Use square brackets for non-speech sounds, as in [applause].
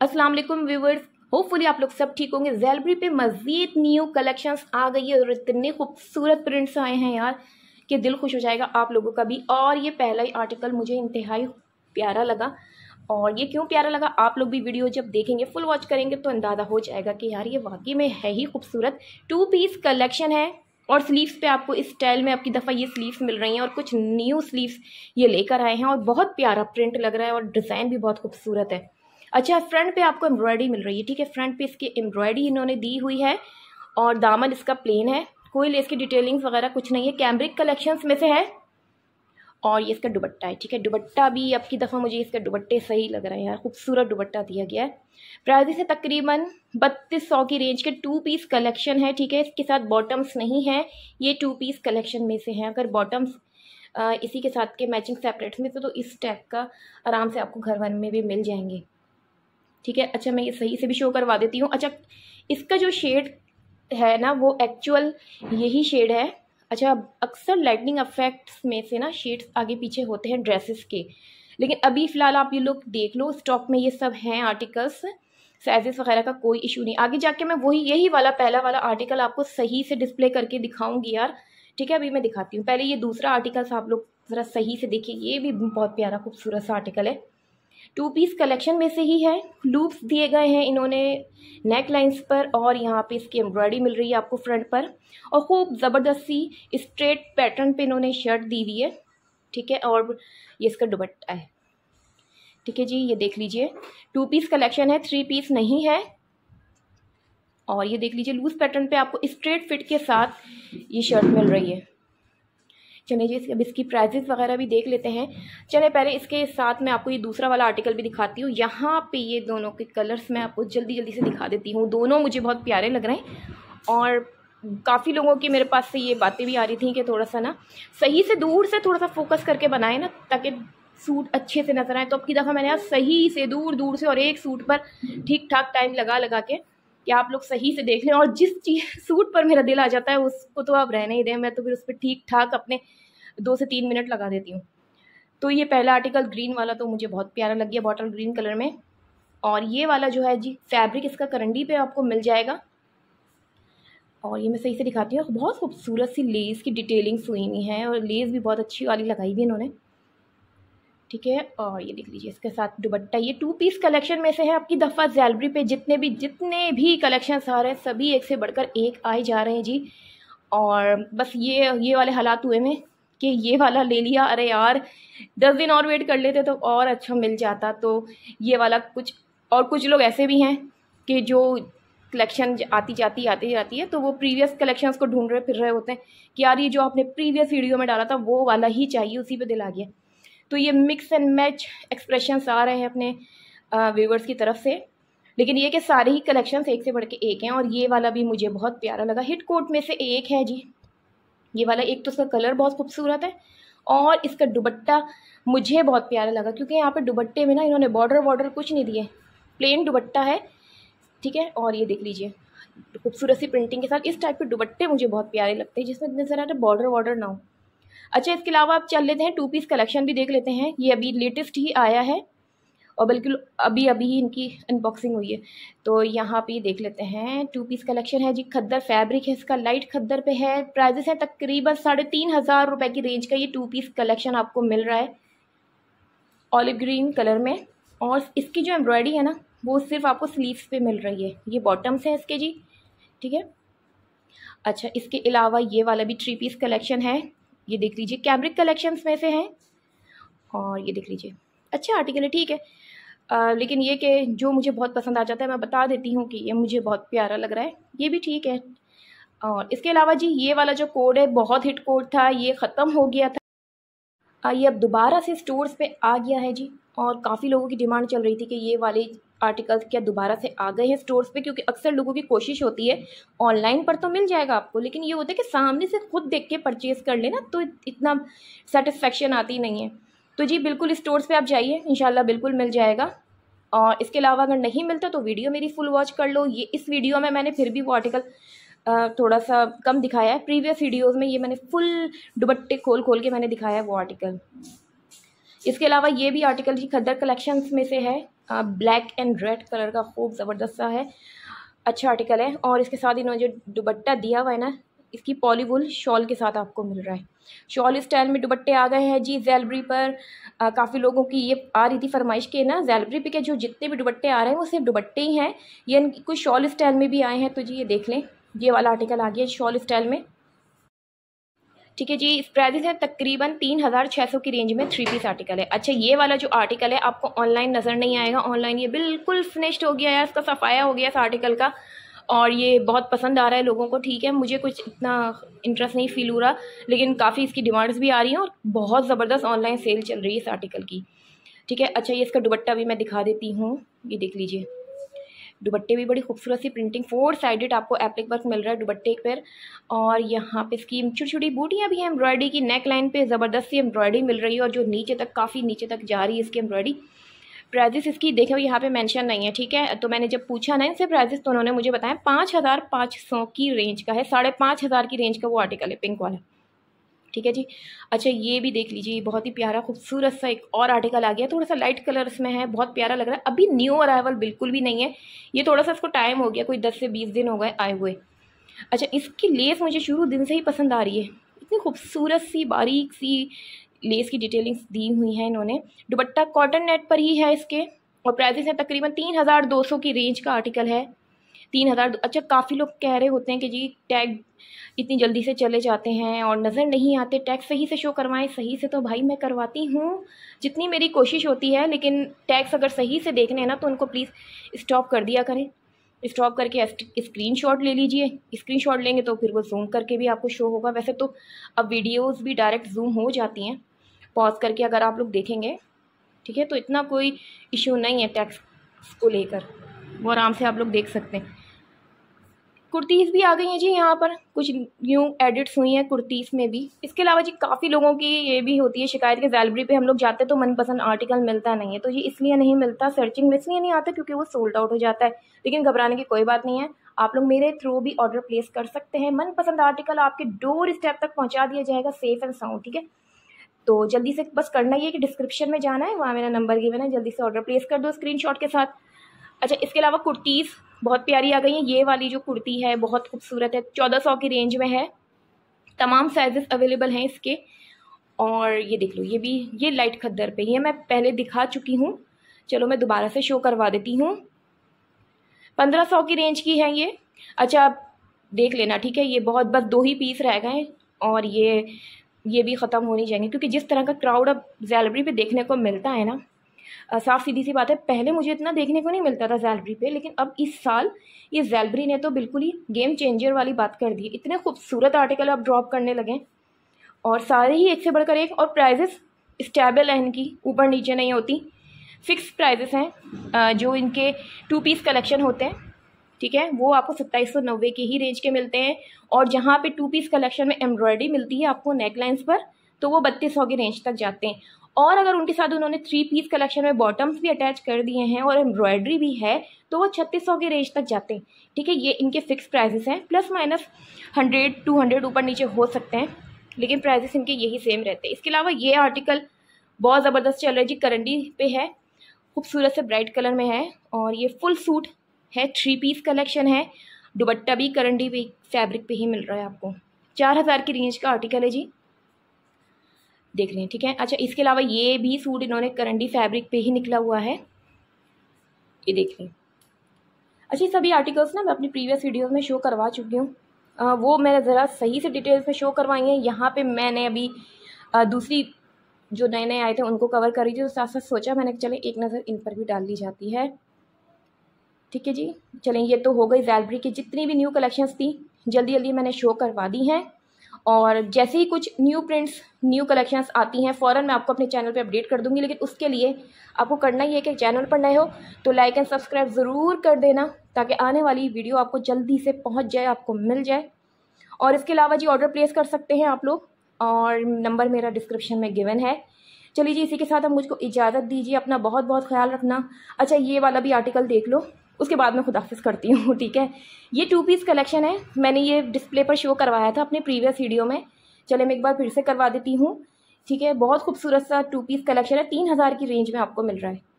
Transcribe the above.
Aslam viewers hopefully आप लोग सब ठीक होंगे जेलबरी पे मज़ीद न्यू कलेक्शंस आ गई है और इतने खूबसूरत प्रिंट्स आए हैं यार कि दिल खुश हो जाएगा आप लोगों का भी और ये पहला ही आर्टिकल मुझे इंतहाई प्यारा लगा और ये क्यों प्यारा लगा आप लोग भी वीडियो जब देखेंगे फुल वॉच करेंगे तो अंदाज़ा हो जाएगा कि यार ये वाकई में है ही खूबसूरत टू पीस कलेक्शन है और स्लीव्स पे आपको इस स्टाइल में आपकी दफ़ा ये स्लीव्स मिल रही हैं और कुछ न्यू स्लीव्स ये लेकर आए हैं और बहुत प्यारा प्रिंट लग रहा है और डिज़ाइन भी बहुत खूबसूरत है अच्छा फ्रंट पे आपको एम्ब्रॉयडरी मिल रही है ठीक है फ्रंट पे इसकी एम्ब्रॉयडरी इन्होंने दी हुई है और दामन इसका प्लेन है कोई लेस की डिटेलिंग्स वगैरह कुछ नहीं है कैम्ब्रिक कलेक्शंस में से है और ये इसका दुबट्टा है ठीक है दुबट्टा भी अब की दफ़ा मुझे इसका दुबट्टे सही लग रहे हैं यार खूबसूरत दुबट्टा दिया गया है प्राइस इसे तकरीबन बत्तीस सौ की रेंज के टू पीस कलेक्शन है ठीक है इसके साथ बॉटम्स नहीं है ये टू पीस कलेक्शन में से हैं अगर बॉटम्स इसी के साथ के मैचिंग सेपरेट्स में से तो इस टाइप का आराम से आपको घर वन में भी मिल जाएंगे ठीक है अच्छा मैं ये सही से भी शो करवा देती हूँ अच्छा इसका जो शेड है ना वो एक्चुअल यही शेड है अच्छा अक्सर लाइटनिंग अफेक्ट्स में से ना शेड्स आगे पीछे होते हैं ड्रेसेस के लेकिन अभी फ़िलहाल आप ये लोग देख लो स्टॉक में ये सब हैं आर्टिकल्स साइजेस वगैरह का कोई इशू नहीं आगे जाके मैं वही यही वाला पहला वाला आर्टिकल आपको सही से डिस्प्ले करके दिखाऊंगी यार ठीक है अभी मैं दिखाती हूँ पहले ये दूसरा आर्टिकल्स आप लोग ज़रा सही से देखिए ये भी बहुत प्यारा खूबसूरत सा आर्टिकल है टू पीस कलेक्शन में से ही है लूप्स दिए गए हैं इन्होंने नेक लाइन्स पर और यहाँ पे इसकी एम्ब्रॉयडरी मिल रही है आपको फ्रंट पर और खूब ज़बरदस्ती स्ट्रेट पैटर्न पे इन्होंने शर्ट दी हुई है ठीक है और ये इसका दुबट्टा है ठीक है जी ये देख लीजिए टू पीस कलेक्शन है थ्री पीस नहीं है और ये देख लीजिए लूज पैटर्न पर आपको स्ट्रेट फिट के साथ ये शर्ट मिल रही है चलिए जी अब इसकी प्राइजेस वगैरह भी देख लेते हैं चले पहले इसके साथ मैं आपको ये दूसरा वाला आर्टिकल भी दिखाती हूँ यहाँ पे ये दोनों के कलर्स मैं आपको जल्दी जल्दी से दिखा देती हूँ दोनों मुझे बहुत प्यारे लग रहे हैं और काफ़ी लोगों की मेरे पास से ये बातें भी आ रही थी कि थोड़ा सा ना सही से दूर से थोड़ा सा फोकस करके बनाए ना ताकि सूट अच्छे से नजर आए तो अब की दफ़ा मैंने सही से दूर दूर से और एक सूट पर ठीक ठाक टाइम लगा लगा के कि आप लोग सही से देख लें और जिस चीज सूट पर मेरा दिल आ जाता है उसको तो आप रहने ही दें मैं तो फिर उस पर ठीक ठाक अपने दो से तीन मिनट लगा देती हूँ तो ये पहला आर्टिकल ग्रीन वाला तो मुझे बहुत प्यारा लग गया बॉटल ग्रीन कलर में और ये वाला जो है जी फैब्रिक इसका करंडी पे आपको मिल जाएगा और ये मैं सही से दिखाती हूँ बहुत खूबसूरत सी लेस की डिटेलिंग सुई हुई है और लेस भी बहुत अच्छी वाली लगाई हुई इन्होंने ठीक है और ये देख लीजिए इसके साथ दुबट्टा ये टू पीस कलेक्शन में से है आपकी दफ़ा जैलरी पे जितने भी जितने भी कलेक्शन आ रहे हैं सभी एक से बढ़कर एक आए जा रहे हैं जी और बस ये ये वाले हालात हुए में कि ये वाला ले लिया अरे यार दस दिन और वेट कर लेते तो और अच्छा मिल जाता तो ये वाला कुछ और कुछ लोग ऐसे भी हैं कि जो कलेक्शन आती जाती आती जाती है तो वो प्रीवियस कलेक्शंस को ढूंढ रहे फिर रहे होते हैं कि यार ये जो आपने प्रीवियस वीडियो में डाला था वो वाला ही चाहिए उसी पे दिल आ गया तो ये मिक्स एंड मैच एक्सप्रेशंस आ रहे हैं अपने व्यूवर्स की तरफ से लेकिन ये कि सारे ही कलेक्शंस एक से बढ़ के एक हैं और ये वाला भी मुझे बहुत प्यारा लगा हिट कोट में से एक है जी ये वाला एक तो उसका कलर बहुत खूबसूरत है और इसका दुबट्टा मुझे बहुत प्यारा लगा क्योंकि यहाँ पे दुबट्टे में ना इन्होंने बॉर्डर वॉर्डर कुछ नहीं दिए प्लेन दुबट्टा है ठीक है और ये देख लीजिए खूबसूरत सी प्रिंटिंग के साथ इस टाइप के दुबट्टे मुझे बहुत प्यारे लगते हैं जिसमें इतने ज़रा बॉर्डर वॉर्डर ना हो अच्छा इसके अलावा आप चल लेते हैं टू पीस कलेक्शन भी देख लेते हैं ये अभी लेटेस्ट ही आया है और बिल्कुल अभी अभी ही इनकी अनबॉक्सिंग हुई है तो यहाँ पे देख लेते हैं टू पीस कलेक्शन है जी खद्दर फैब्रिक है इसका लाइट खद्दर पे है प्राइजेस हैं तकरीबन साढ़े तीन हज़ार रुपये की रेंज का ये टू पीस कलेक्शन आपको मिल रहा है ऑलिव ग्रीन कलर में और इसकी जो एम्ब्रॉयडरी है ना वो सिर्फ आपको स्लीव्स पे मिल रही है ये बॉटम्स हैं इसके जी ठीक है अच्छा इसके अलावा ये वाला भी थ्री पीस कलेक्शन है ये देख लीजिए कैमरिक कलेक्शंस में से हैं और ये देख लीजिए अच्छा आर्टिकल है ठीक है आ, लेकिन ये कि जो मुझे बहुत पसंद आ जाता है मैं बता देती हूँ कि ये मुझे बहुत प्यारा लग रहा है ये भी ठीक है और इसके अलावा जी ये वाला जो कोड है बहुत हिट कोड था ये ख़त्म हो गया था आ, ये अब दोबारा से स्टोर्स पे आ गया है जी और काफ़ी लोगों की डिमांड चल रही थी कि ये वाले आर्टिकल्स क्या दोबारा से आ गए हैं स्टोर्स पे क्योंकि अक्सर लोगों की कोशिश होती है ऑनलाइन पर तो मिल जाएगा आपको लेकिन ये होता है कि सामने से खुद देख के परचेज कर लेना तो इतना सेटिस्फेक्शन आती नहीं है तो जी बिल्कुल स्टोर्स पे आप जाइए इन बिल्कुल मिल जाएगा और इसके अलावा अगर नहीं मिलता तो वीडियो मेरी फुल वॉच कर लो ये इस वीडियो में मैंने फिर भी वो आर्टिकल थोड़ा सा कम दिखाया है प्रीवियस वीडियोज़ में ये मैंने फुल दुबट्टे खोल खोल के मैंने दिखाया है वो आर्टिकल इसके अलावा ये भी आर्टिकल जी खद्दर कलेक्शंस में से है ब्लैक एंड रेड कलर का खूब ज़बरदस्त सा है अच्छा आर्टिकल है और इसके साथ इन्होंने जो दुबट्टा दिया हुआ है ना इसकी पॉलीवुल शॉल के साथ आपको मिल रहा है शॉल स्टाइल में दुबट्टे आ गए हैं जी जैलबरी पर काफ़ी लोगों की ये आ रही थी फरमाइश के ना जेलबरी पे के जो जितने भी दुबट्टे आ रहे हैं वो सिर्फ दुबट्टे ही हैं ये कुछ शॉल स्टाइल में भी आए हैं तो जी ये देख लें ये वाला आर्टिकल आ गया शॉल स्टाइल में ठीक है जी इस प्राइजेस हैं तकरीबन तीन हज़ार छः सौ की रेंज में थ्री पीस आर्टिकल है अच्छा ये वाला जो आर्टिकल है आपको ऑनलाइन नज़र नहीं आएगा ऑनलाइन ये बिल्कुल फिनिश्ड हो गया है इसका सफ़ाया हो गया इस आर्टिकल का और ये बहुत पसंद आ रहा है लोगों को ठीक है मुझे कुछ इतना इंटरेस्ट नहीं फील हो रहा लेकिन काफ़ी इसकी डिमांड्स भी आ रही हैं और बहुत ज़बरदस्त ऑनलाइन सेल चल रही है इस आर्टिकल की ठीक है अच्छा ये इसका दुबट्टा भी मैं दिखा देती हूँ ये देख लीजिए दुबट्टे भी बड़ी खूबसूरत सी प्रिंटिंग फोर साइडेड आपको एप्लिक वर्क मिल रहा है दुबट्टे पर और यहाँ पे इसकी छोटी छोटी बूटियाँ भी हैं एम्ब्रॉयडरी की नेक लाइन पर ज़बरदस्त सी एम्ब्रॉयडरी मिल रही है और जो नीचे तक काफ़ी नीचे तक जा रही है इसकी एम्ब्रॉयडरी प्राइजेस इसकी देखे हुए यहाँ पे मेंशन नहीं है ठीक है तो मैंने जब पूछा ना इनसे प्राइजेस तो उन्होंने मुझे बताया पाँच हज़ार पाँच सौ की रेंज का है साढ़े पाँच हज़ार की रेंज का वो आर्टिकल है पिंक वाला ठीक है जी अच्छा ये भी देख लीजिए बहुत ही प्यारा खूबसूरत सा एक और आर्टिकल आ गया थोड़ा सा लाइट कलर इसमें है बहुत प्यारा लग रहा है अभी न्यू अराइवल बिल्कुल भी नहीं है ये थोड़ा सा इसको टाइम हो गया कोई दस से बीस दिन हो गए आए हुए अच्छा इसकी लेस मुझे शुरू दिन से ही पसंद आ रही है इतनी खूबसूरत सी बारीक सी लेस की डिटेलिंग्स दी हुई हैं इन्होंने दुपट्टा कॉटन नेट पर ही है इसके और प्राइजेस हैं तकरीबन तीन हज़ार दो सौ की रेंज का आर्टिकल है तीन हज़ार अच्छा काफ़ी लोग कह रहे होते हैं कि जी टैग इतनी जल्दी से चले जाते हैं और नज़र नहीं आते टैग सही से शो करवाएं सही से तो भाई मैं करवाती हूँ जितनी मेरी कोशिश होती है लेकिन टैग्स अगर सही से देखने हैं ना तो उनको प्लीज़ स्टॉप कर दिया करें स्टॉप करके स्क्रीन शॉट ले लीजिए स्क्रीन शॉट लेंगे तो फिर वो जूम करके भी आपको शो होगा वैसे तो अब वीडियोज़ भी डायरेक्ट जूम हो जाती हैं पॉज करके अगर आप लोग देखेंगे ठीक है तो इतना कोई इशू नहीं है टैक्स को लेकर वो आराम से आप लोग देख सकते हैं कुर्तीज़ भी आ गई हैं जी यहाँ पर कुछ न्यू एडिट्स हुई हैं कुर्तीज़ में भी इसके अलावा जी काफ़ी लोगों की ये भी होती है शिकायत के जैलबरी पे हम लोग जाते हैं तो मनपसंद आर्टिकल मिलता नहीं है तो जी इसलिए नहीं मिलता सर्चिंग में इसलिए नहीं आता क्योंकि वो सोल्ड आउट हो जाता है लेकिन घबराने की कोई बात नहीं है आप लोग मेरे थ्रू भी ऑर्डर प्लेस कर सकते हैं मनपसंद आर्टिकल आपके डोर स्टेप तक पहुँचा दिया जाएगा सेफ़ एंड साउंड ठीक है तो जल्दी से बस करना ये कि डिस्क्रिप्शन में जाना है वहाँ मेरा नंबर गिवन है जल्दी से ऑर्डर प्लेस कर दो स्क्रीनशॉट के साथ अच्छा इसके अलावा कुर्तीज़ बहुत प्यारी आ गई है ये वाली जो कुर्ती है बहुत खूबसूरत है चौदह सौ की रेंज में है तमाम साइजेस अवेलेबल हैं इसके और ये देख लो ये भी ये लाइट खद्दर पे ये मैं पहले दिखा चुकी हूँ चलो मैं दोबारा से शो करवा देती हूँ पंद्रह सौ की रेंज की है ये अच्छा आप देख लेना ठीक है ये बहुत बस दो ही पीस रह गए और ये ये भी ख़त्म होनी चाहिए क्योंकि जिस तरह का क्राउड अब जैलरी पे देखने को मिलता है ना साफ़ सीधी सी बात है पहले मुझे इतना देखने को नहीं मिलता था जैलबरी पे लेकिन अब इस साल ये जैलबरी ने तो बिल्कुल ही गेम चेंजर वाली बात कर दी इतने खूबसूरत आर्टिकल आप ड्रॉप करने लगे और सारे ही एक से बढ़कर एक और प्राइजेस स्टेबल हैं इनकी ऊपर नीचे नहीं होती फिक्स प्राइजेस हैं जो इनके टू पीस कलेक्शन होते हैं ठीक है वो आपको सत्ताईस सौ नब्बे की ही रेंज के मिलते हैं और जहाँ पे टू पीस कलेक्शन में एम्ब्रॉयडरी मिलती है आपको नेक लाइन्स पर तो वो बत्तीस सौ की रेंज तक जाते हैं और अगर उनके साथ उन्होंने थ्री पीस कलेक्शन में बॉटम्स भी अटैच कर दिए हैं और एम्ब्रॉयडरी भी है तो वो छत्तीस सौ के रेंज तक जाते हैं ठीक है ये इनके फिक्स प्राइजेस हैं plus minus hundred two hundred ऊपर नीचे हो सकते हैं लेकिन प्राइजेस इनके यही सेम रहते हैं इसके अलावा ये आर्टिकल बहुत ज़बरदस्त चल रहा है जी करंडी पे है खूबसूरत से ब्राइट कलर में है और ये फुल सूट है थ्री पीस कलेक्शन है दुबट्टा भी करंडी भी फैब्रिक पे ही मिल रहा है आपको चार हज़ार की रेंज का आर्टिकल है जी देख लें ठीक है अच्छा इसके अलावा ये भी सूट इन्होंने करंडी फैब्रिक पे ही निकला हुआ है ये देख लें अच्छा सभी आर्टिकल्स ना मैं अपनी प्रीवियस वीडियोज़ में शो करवा चुकी हूँ वो मैंने ज़रा सही से डिटेल्स में शो करवाई हैं यहाँ पे मैंने अभी आ, दूसरी जो नए नए आए थे उनको कवर कर रही थी तो साथ साथ सोचा मैंने चले एक नज़र इन पर भी डाल ली जाती है ठीक है जी चलें ये तो हो गई जैलबरी की जितनी भी न्यू कलेक्शंस थी जल्दी जल्दी मैंने शो करवा दी हैं और जैसे ही कुछ न्यू प्रिंट्स न्यू कलेक्शंस आती हैं फ़ौरन मैं आपको अपने चैनल पे अपडेट कर दूंगी लेकिन उसके लिए आपको करना ही है कि चैनल पर नए हो तो लाइक एंड सब्सक्राइब ज़रूर कर देना ताकि आने वाली वीडियो आपको जल्दी से पहुँच जाए आपको मिल जाए और इसके अलावा जी ऑर्डर प्लेस कर सकते हैं आप लोग और नंबर मेरा डिस्क्रिप्शन में गिवन है चलिए जी इसी के साथ आप मुझको इजाज़त दीजिए अपना बहुत बहुत ख्याल रखना अच्छा ये वाला भी आर्टिकल देख लो उसके बाद मैं खुदाफिस करती [laughs] हूँ ठीक है ये टू पीस कलेक्शन है मैंने ये डिस्प्ले पर शो करवाया था अपने प्रीवियस वीडियो में चले मैं एक बार फिर से करवा देती हूँ ठीक है बहुत खूबसूरत सा टू पीस कलेक्शन है तीन हज़ार की रेंज में आपको मिल रहा है